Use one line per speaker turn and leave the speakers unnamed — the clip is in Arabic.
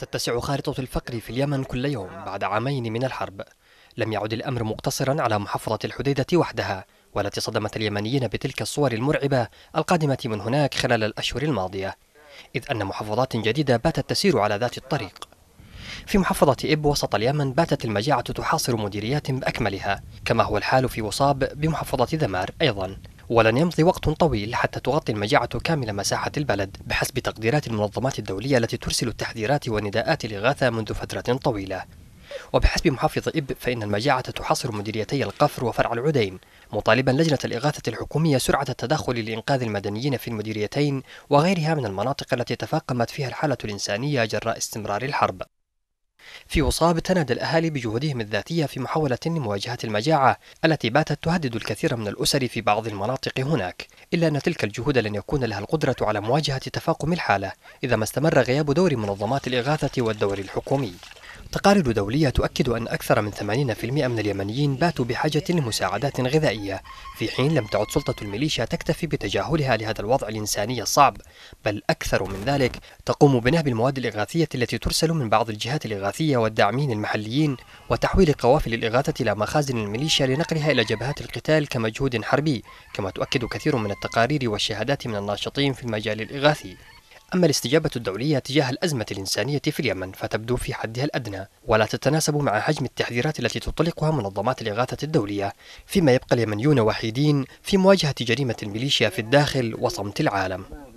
تتسع خارطة الفقر في اليمن كل يوم بعد عامين من الحرب لم يعد الأمر مقتصرا على محافظة الحديدة وحدها والتي صدمت اليمنيين بتلك الصور المرعبة القادمة من هناك خلال الأشهر الماضية إذ أن محافظات جديدة باتت تسير على ذات الطريق في محافظة إب وسط اليمن باتت المجاعة تحاصر مديريات بأكملها كما هو الحال في وصاب بمحافظة ذمار أيضا ولن يمضي وقت طويل حتى تغطي المجاعة كامل مساحة البلد بحسب تقديرات المنظمات الدولية التي ترسل التحذيرات ونداءات الإغاثة منذ فترة طويلة وبحسب محافظ إب فإن المجاعة تحاصر مديريتي القفر وفرع العدين مطالبا لجنة الإغاثة الحكومية سرعة التدخل لإنقاذ المدنيين في المديريتين وغيرها من المناطق التي تفاقمت فيها الحالة الإنسانية جراء استمرار الحرب في وصاب بتند الأهالي بجهودهم الذاتية في محاولة لمواجهة المجاعة التي باتت تهدد الكثير من الأسر في بعض المناطق هناك إلا أن تلك الجهود لن يكون لها القدرة على مواجهة تفاقم الحالة إذا ما استمر غياب دور منظمات الإغاثة والدور الحكومي تقارير دولية تؤكد أن أكثر من 80% من اليمنيين باتوا بحاجة لمساعدات غذائية في حين لم تعد سلطة الميليشيا تكتفي بتجاهلها لهذا الوضع الإنساني الصعب بل أكثر من ذلك تقوم بنهب المواد الإغاثية التي ترسل من بعض الجهات الإغاثية والداعمين المحليين وتحويل قوافل الإغاثة إلى مخازن الميليشيا لنقلها إلى جبهات القتال كمجهود حربي كما تؤكد كثير من التقارير والشهادات من الناشطين في المجال الإغاثي أما الاستجابة الدولية تجاه الأزمة الإنسانية في اليمن فتبدو في حدها الأدنى ولا تتناسب مع حجم التحذيرات التي تطلقها منظمات الإغاثة الدولية فيما يبقى اليمنيون وحيدين في مواجهة جريمة الميليشيا في الداخل وصمت العالم